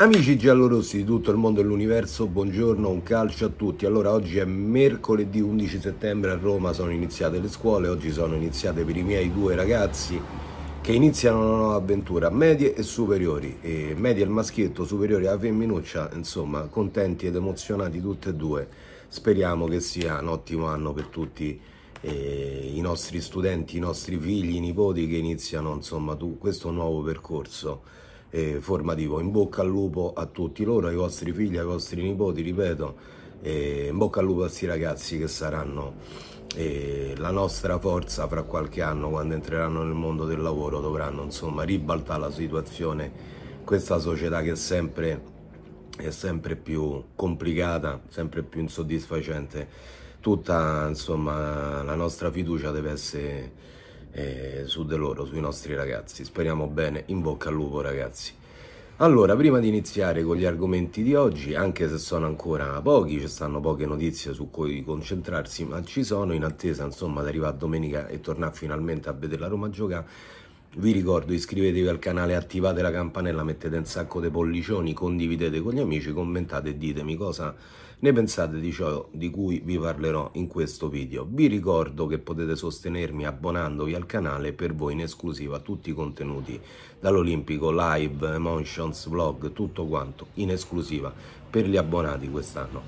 Amici giallorossi di tutto il mondo e l'universo, buongiorno, un calcio a tutti. Allora, oggi è mercoledì 11 settembre a Roma, sono iniziate le scuole, oggi sono iniziate per i miei due ragazzi che iniziano una nuova avventura, medie e superiori. E medie al maschietto, superiori alla femminuccia, insomma, contenti ed emozionati tutte e due. Speriamo che sia un ottimo anno per tutti eh, i nostri studenti, i nostri figli, i nipoti che iniziano, insomma, tu, questo nuovo percorso eh, formativo. In bocca al lupo a tutti loro, ai vostri figli, ai vostri nipoti, ripeto, eh, in bocca al lupo a questi ragazzi che saranno eh, la nostra forza fra qualche anno, quando entreranno nel mondo del lavoro, dovranno insomma ribaltare la situazione, questa società che è sempre è sempre più complicata, sempre più insoddisfacente. Tutta insomma, la nostra fiducia deve essere eh, su di loro, sui nostri ragazzi. Speriamo bene, in bocca al lupo ragazzi. Allora, prima di iniziare con gli argomenti di oggi, anche se sono ancora pochi, ci stanno poche notizie su cui concentrarsi, ma ci sono in attesa insomma di arrivare a domenica e tornare finalmente a vedere la Roma giocare, vi ricordo iscrivetevi al canale, attivate la campanella, mettete un sacco di pollicioni, condividete con gli amici, commentate e ditemi cosa ne pensate di ciò di cui vi parlerò in questo video. Vi ricordo che potete sostenermi abbonandovi al canale per voi in esclusiva tutti i contenuti dall'Olimpico, live, emotions, vlog, tutto quanto in esclusiva per gli abbonati quest'anno.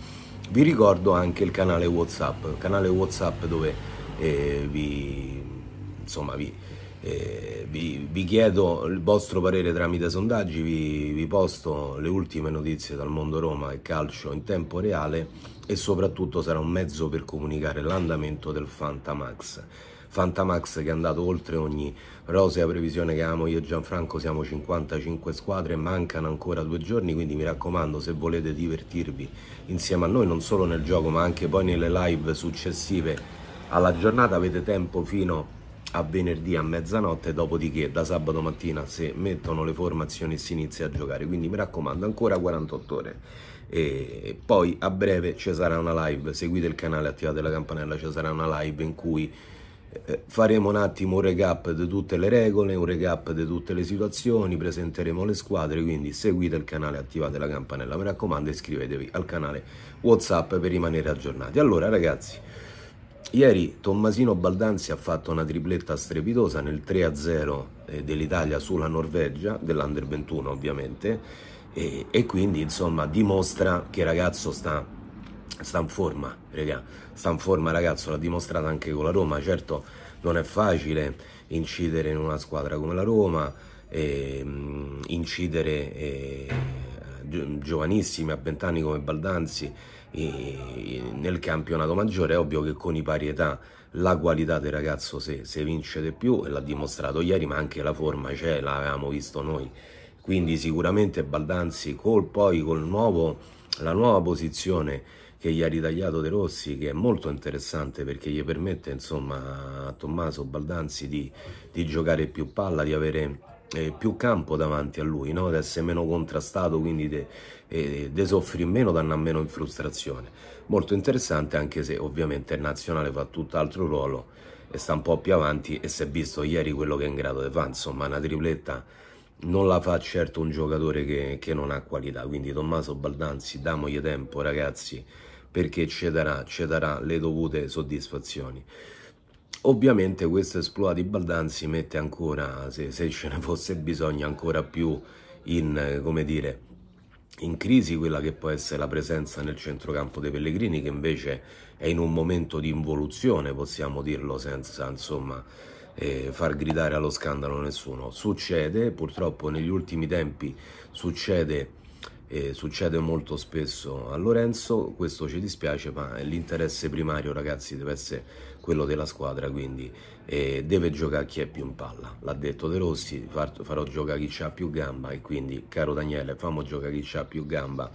Vi ricordo anche il canale Whatsapp, canale Whatsapp dove eh, vi... insomma vi eh, vi, vi, chiedo il vostro parere tramite sondaggi, vi, vi, posto le ultime notizie dal mondo Roma e calcio in tempo reale e soprattutto sarà un mezzo per comunicare l'andamento del Fantamax. Fantamax che è andato oltre ogni rosea previsione che avevamo io e Gianfranco, siamo 55 squadre, mancano ancora due giorni, quindi mi raccomando se volete divertirvi insieme a noi non solo nel gioco ma anche poi nelle live successive alla giornata avete tempo fino a a venerdì a mezzanotte, dopodiché da sabato mattina se mettono le formazioni si inizia a giocare, quindi mi raccomando ancora 48 ore e poi a breve ci sarà una live, seguite il canale, attivate la campanella, ci sarà una live in cui eh, faremo un attimo un recap di tutte le regole, un recap di tutte le situazioni, presenteremo le squadre, quindi seguite il canale, attivate la campanella, mi raccomando iscrivetevi al canale Whatsapp per rimanere aggiornati. Allora ragazzi... Ieri Tommasino Baldanzi ha fatto una tripletta strepitosa nel 3-0 eh, dell'Italia sulla Norvegia, dell'Under 21 ovviamente, e, e, quindi insomma dimostra che il ragazzo sta, sta in forma, regà, sta in forma ragazzo, l'ha dimostrato anche con la Roma, certo non è facile incidere in una squadra come la Roma, e, ehm, mh, incidere eh, giovanissimi a vent'anni come Baldanzi, nel campionato maggiore è ovvio che con i pari età la qualità del ragazzo se, se vince di più e l'ha dimostrato ieri ma anche la forma c'è, l'avevamo visto noi quindi sicuramente Baldanzi col, poi col nuovo, la nuova posizione che gli ha ritagliato De Rossi che è molto interessante perché gli permette insomma a Tommaso Baldanzi di, di giocare più palla, di avere eh, più campo davanti a lui, no? ad essere meno contrastato, quindi de, eh, de soffri meno, danno meno in frustrazione. Molto interessante anche se ovviamente il nazionale fa tutt'altro ruolo e sta un po' più avanti e si è visto ieri quello che è in grado di fare, insomma una tripletta non la fa certo un giocatore che, che non ha qualità, quindi Tommaso Baldanzi damogli tempo ragazzi perché ci darà, ci darà le dovute soddisfazioni. Ovviamente questo esploa di Baldanzi mette ancora, se, se, ce ne fosse bisogno, ancora più in, come dire, in crisi quella che può essere la presenza nel centrocampo dei Pellegrini che invece è in un momento di involuzione, possiamo dirlo senza insomma, eh, far gridare allo scandalo nessuno. Succede, purtroppo negli ultimi tempi succede e succede molto spesso a Lorenzo, questo ci dispiace ma l'interesse primario ragazzi deve essere quello della squadra quindi eh, deve giocare chi è più in palla, l'ha detto De Rossi far, farò giocare chi ha più gamba e quindi caro Daniele famo giocare chi ha più gamba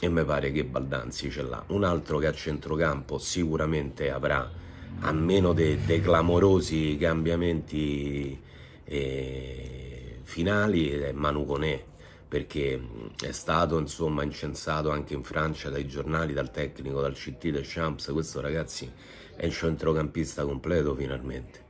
e mi pare che Baldanzi ce l'ha, un altro che a centrocampo sicuramente avrà a meno dei de clamorosi cambiamenti eh, finali è Manu Conè perché è stato insomma incensato anche in Francia dai giornali, dal tecnico, dal CT, del Champs, questo ragazzi è il centrocampista completo finalmente,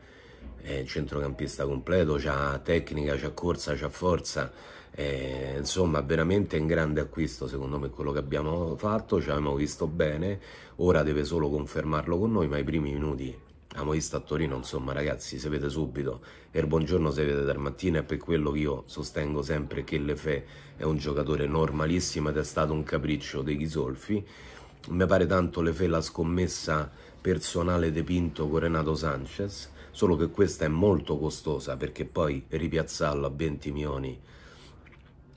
è il centrocampista completo, ha tecnica, ha corsa, ha forza, è, insomma veramente un grande acquisto secondo me quello che abbiamo fatto, ci abbiamo visto bene, ora deve solo confermarlo con noi, ma i primi minuti Amoista a Torino, insomma ragazzi, sapete subito, E il buongiorno si vede dal mattino È per quello che io sostengo sempre che Lefe è un giocatore normalissimo ed è stato un capriccio dei Ghisolfi. Mi pare tanto Lefe la scommessa personale depinto con Renato Sanchez, solo che questa è molto costosa perché poi ripiazzarlo a 20 milioni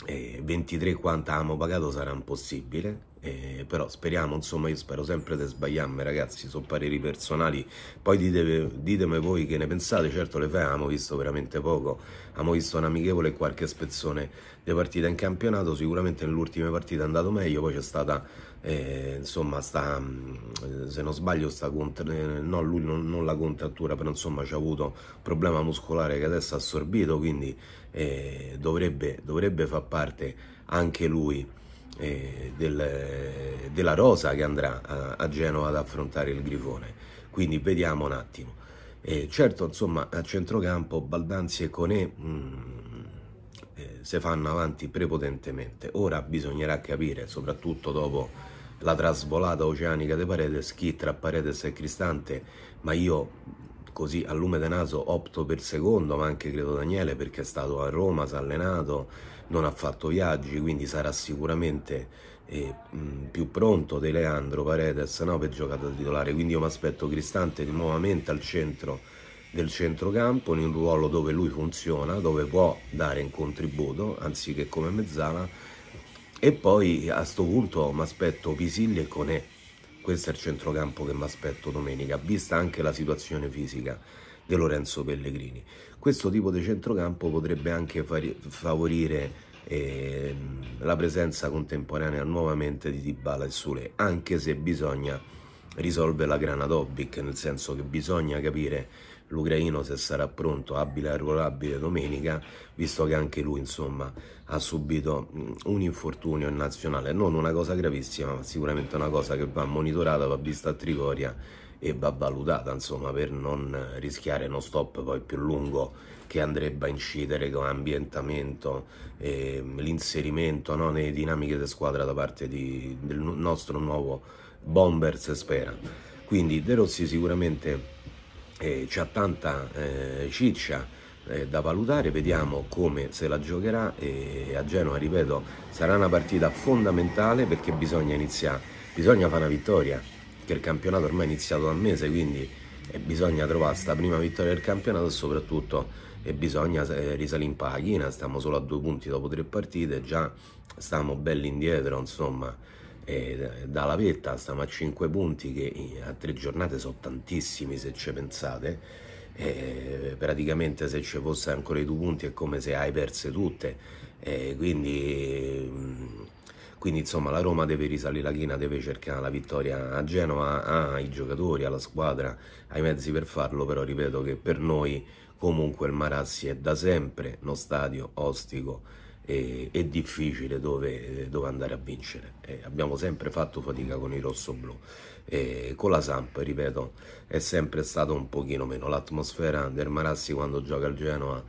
e 23 quanto abbiamo pagato sarà impossibile eh, però speriamo, insomma io spero sempre di sbagliarmi ragazzi, sono pareri personali, poi ditemi voi che ne pensate, certo le FEA abbiamo visto veramente poco, abbiamo visto un amichevole e qualche spezzone di partita in campionato, sicuramente nell'ultima partita è andato meglio, poi c'è stata eh, insomma sta, mm, se non sbaglio sta contro, eh, no, lui non, non, la contrattura però insomma c'ha avuto un problema muscolare che adesso ha assorbito quindi eh, dovrebbe, dovrebbe far parte anche lui eh, del, della Rosa che andrà a, a, Genova ad affrontare il Grifone. Quindi vediamo un attimo. Eh, certo, insomma, a centrocampo Baldanzi e Conè mm, eh, si fanno avanti prepotentemente. Ora bisognerà capire, soprattutto dopo la trasvolata oceanica di Paredes, chi tra Paredes e Cristante, ma io così al lume del naso opto per secondo, ma anche credo Daniele perché è stato a Roma, si è allenato, non ha fatto viaggi, quindi sarà sicuramente eh, più pronto di Leandro Paredes no, per giocare da titolare. Quindi io mi aspetto Cristante nuovamente al centro del centrocampo, in un ruolo dove lui funziona, dove può dare un contributo, anziché come mezzala. E poi a questo punto mi aspetto Pisilli e Conè questo è il centrocampo che mi aspetto domenica, vista anche la situazione fisica di Lorenzo Pellegrini. Questo tipo di centrocampo potrebbe anche favorire eh, la presenza contemporanea nuovamente di Dybala e Sule, anche se bisogna risolvere la grana Dobic, nel senso che bisogna capire l'ucraino se sarà pronto, abile e ruolabile domenica, visto che anche lui insomma ha subito un infortunio in nazionale, non una cosa gravissima, ma sicuramente una cosa che va monitorata, va vista a Trigoria e va valutata insomma per non rischiare uno stop poi più lungo che andrebbe a incidere con l'ambientamento e l'inserimento no, nelle dinamiche di squadra da parte di, del nostro nuovo Bombers, spera quindi De Rossi sicuramente eh, c'è tanta eh, ciccia eh, da valutare, vediamo come se la giocherà e a Genova, ripeto, sarà una partita fondamentale perché bisogna iniziare, bisogna fare una vittoria, che il campionato ormai è iniziato da un mese, quindi eh, bisogna trovare questa prima vittoria del campionato e soprattutto eh, bisogna eh, risalire in panchina, stiamo solo a due punti dopo tre partite, già stiamo belli indietro, insomma eh, da Lavetta stiamo a 5 punti che a tre giornate sono tantissimi se ci pensate eh, praticamente se ci fosse ancora i due punti è come se hai perse tutte eh, quindi, mm, quindi insomma la Roma deve risalire la china deve cercare la vittoria a Genova ai giocatori, alla squadra ai mezzi per farlo però ripeto che per noi comunque il Marassi è da sempre uno stadio ostico e, e difficile dove, dove, andare a vincere. E abbiamo sempre fatto fatica con i rossoblù e con la Samp, ripeto, è sempre stato un pochino meno. L'atmosfera del Marassi quando gioca al Genoa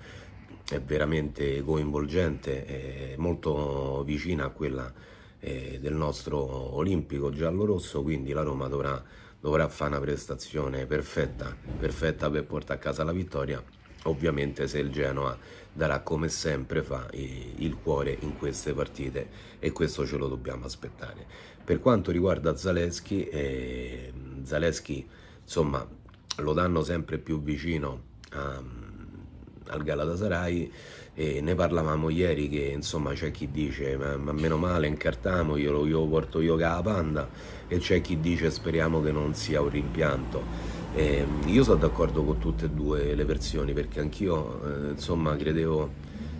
è veramente coinvolgente, è molto vicina a quella eh, del nostro olimpico giallo-rosso, quindi la Roma dovrà, dovrà fare una prestazione perfetta, perfetta per portare a casa la vittoria, ovviamente se il Genoa darà come sempre fa il cuore in queste partite e questo ce lo dobbiamo aspettare. Per quanto riguarda Zaleschi, eh, Zaleschi insomma lo danno sempre più vicino a, ehm, al Galatasaray e ne parlavamo ieri che insomma c'è chi dice ma, ma meno male incartiamo io lo porto io che la panda e c'è chi dice speriamo che non sia un rimpianto e ehm, io sono d'accordo con tutte e due le versioni perché anch'io eh, insomma credevo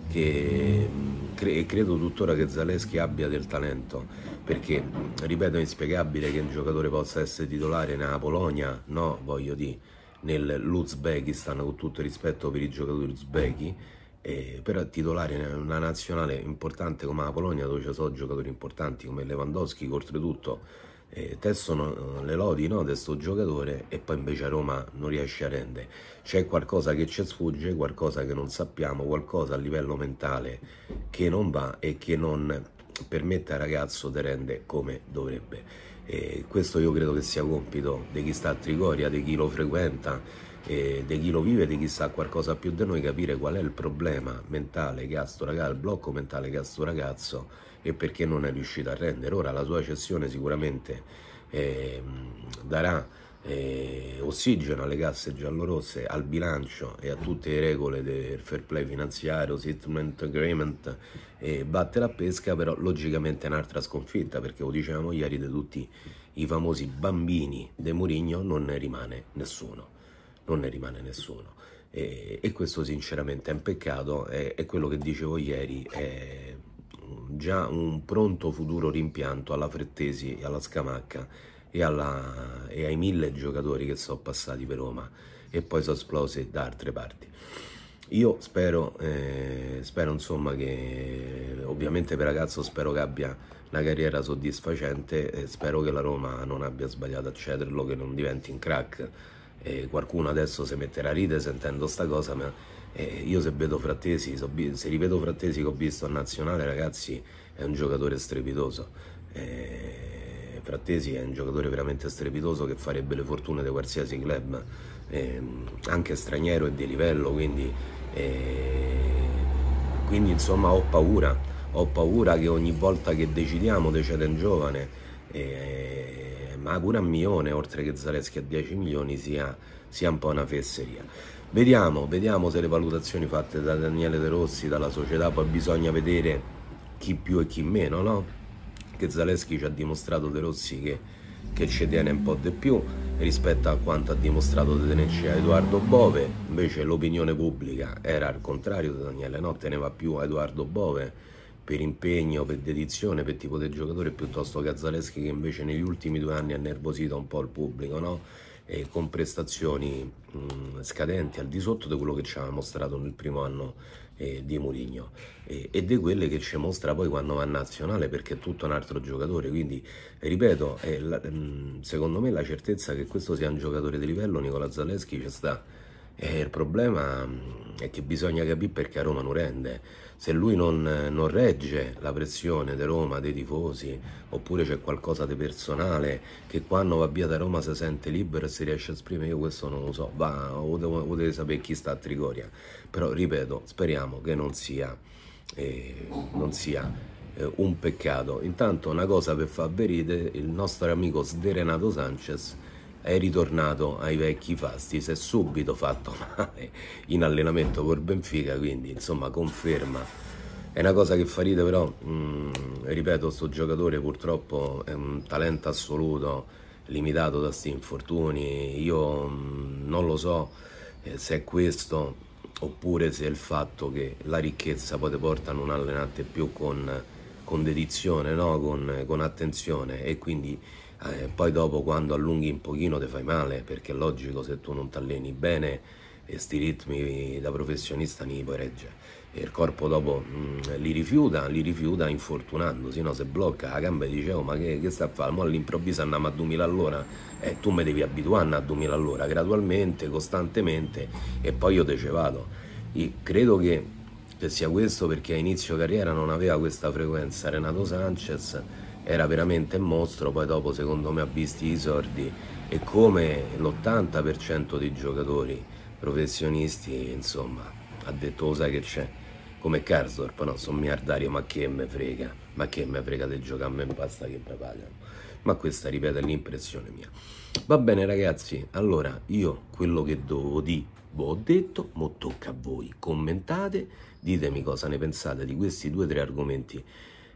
che mm, cre- credo tuttora che Zaleschi abbia del talento perché mm, ripeto è inspiegabile che un giocatore possa essere titolare nella Polonia no voglio dire nell'Uzbekistan con tutto il rispetto per i giocatori uzbeki eh, però titolare in una nazionale importante come la Polonia dove ci sono giocatori importanti come Lewandowski che oltretutto eh, tessono le lodi no, di questo giocatore e poi invece a Roma non riesce a rendere. C'è qualcosa che ci sfugge, qualcosa che non sappiamo, qualcosa a livello mentale che non va e che non permette al ragazzo di rendere come dovrebbe. E questo io credo che sia compito di chi sta a Trigoria, di chi lo frequenta, e di chi lo vive, di chi sa qualcosa più di noi, capire qual è il problema mentale che ha sto ragazzo, il blocco mentale che ha sto ragazzo e perché non è riuscito a rendere. Ora la sua cessione sicuramente eh, darà eh, ossigeno alle casse giallorosse, al bilancio e a tutte le regole del fair play finanziario, settlement agreement e batte la pesca, però logicamente è un'altra sconfitta perché lo dicevamo ieri di tutti i famosi bambini de Murigno non ne rimane nessuno non ne rimane nessuno. E, e questo sinceramente è un peccato, è, è quello che dicevo ieri, è già un pronto futuro rimpianto alla Frettesi, alla Scamacca e, alla, e ai mille giocatori che sono passati per Roma e poi sono esplose da altre parti. Io spero, eh, spero insomma che ovviamente per ragazzo spero che abbia una carriera soddisfacente e spero che la Roma non abbia sbagliato a cederlo, che non diventi un crack eh, qualcuno adesso si metterà a ridere sentendo sta cosa, ma eh, io se vedo Frattesi, se rivedo Frattesi che ho visto a Nazionale, ragazzi, è un giocatore strepitoso. Eh, Frattesi è un giocatore veramente strepitoso che farebbe le fortune di qualsiasi club, ehm, anche straniero e di livello, quindi, eh, quindi insomma ho paura, ho paura che ogni volta che decidiamo decede un giovane. E, eh, ma pure a milione oltre che Zaleschi a 10 milioni, sia, sia un po' una fesseria. Vediamo, vediamo se le valutazioni fatte da Daniele De Rossi, dalla società, poi bisogna vedere chi più e chi meno, no? Che Zaleschi ci ha dimostrato De Rossi che, che ci tiene un po' di più rispetto a quanto ha dimostrato di tenerci a Edoardo Bove, invece l'opinione pubblica era al contrario di Daniele, no? Teneva più a Edoardo Bove per impegno, per dedizione, per tipo di giocatore piuttosto che Zaleschi che invece negli ultimi due anni ha nervosito un po' il pubblico, no? E con prestazioni mh, scadenti al di sotto di quello che ci ha mostrato nel primo anno eh, di Mourinho e, e, di quelle che ci mostra poi quando va a nazionale perché è tutto un altro giocatore quindi ripeto eh, la, mh, secondo me la certezza che questo sia un giocatore di livello Nicola Zaleschi ci sta e eh, il problema mh, è che bisogna capire perché a Roma non rende se lui non, non regge la pressione di Roma, dei tifosi, oppure c'è qualcosa di personale che quando va via da Roma si sente libero e si riesce a esprimere, io questo non lo so, va, o devo, o deve sapere chi sta a Trigoria, però ripeto, speriamo che non sia, eh, non sia eh, un peccato. Intanto una cosa per far verite, il nostro amico Sderenato Sanchez è ritornato ai vecchi fasti, si è subito fatto male in allenamento col Benfica, quindi insomma conferma. È una cosa che fa ride però, mh, mm, ripeto, sto giocatore purtroppo è un talento assoluto, limitato da questi infortuni, io mh, mm, non lo so eh, se è questo oppure se è il fatto che la ricchezza poi ti porta a non allenarti più con, con dedizione, no? con, con attenzione e quindi eh, poi dopo quando allunghi un pochino ti fai male perché è logico se tu non ti alleni bene questi ritmi da professionista ne puoi reggere e il corpo dopo mh, mm, li rifiuta, li rifiuta infortunandosi, no? se blocca la gamba e dice oh, ma che, che sta a fare, all'improvviso andiamo a 2000 all'ora e eh, tu mi devi abituare a 2000 all'ora gradualmente, costantemente e poi io te ce vado e credo che sia questo perché a inizio carriera non aveva questa frequenza Renato Sanchez era veramente un mostro, poi dopo secondo me ha visti i sordi e come l'80% dei giocatori professionisti, insomma, ha detto lo oh, sai che c'è, come Karsdorp, no, sono miliardario, ma che me frega, ma che me frega del giocare, a me basta che mi pagano. Ma questa, ripeto, è l'impressione mia. Va bene ragazzi, allora io quello che dovevo dire ho detto, mo tocca a voi, commentate, ditemi cosa ne pensate di questi due o tre argomenti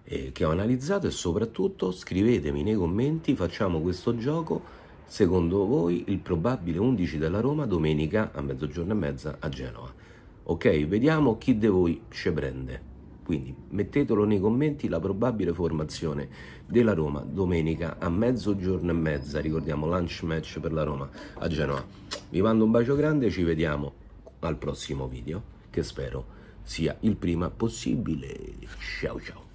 eh, che ho analizzato e soprattutto scrivetemi nei commenti, facciamo questo gioco secondo voi il probabile 11 della Roma domenica a mezzogiorno e mezza a Genova. Ok, vediamo chi di voi ci prende. Quindi mettetelo nei commenti la probabile formazione della Roma domenica a mezzogiorno e mezza, ricordiamo lunch match per la Roma a Genova. Vi mando un bacio grande, ci vediamo al prossimo video che spero sia il prima possibile. Ciao ciao.